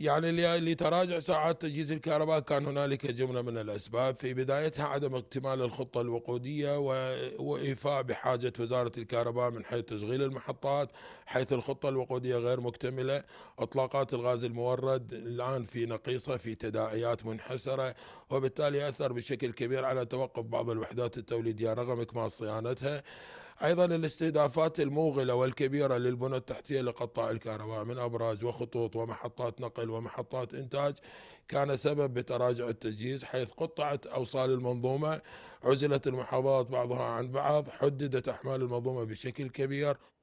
يعني لتراجع ساعات تجهيز الكهرباء كان هنالك جملة من الأسباب في بدايتها عدم اكتمال الخطة الوقودية وإيفاء بحاجة وزارة الكهرباء من حيث تشغيل المحطات حيث الخطة الوقودية غير مكتملة إطلاقات الغاز المورد الآن في نقيصة في تداعيات منحسرة وبالتالي أثر بشكل كبير على توقف بعض الوحدات التوليدية رغم إكمال صيانتها أيضا الاستهدافات الموغلة والكبيرة للبنى التحتية لقطاع الكهرباء من أبراج وخطوط ومحطات نقل ومحطات إنتاج كان سبب بتراجع التجهيز حيث قطعت أوصال المنظومة عزلت المحافظات بعضها عن بعض حددت أحمال المنظومة بشكل كبير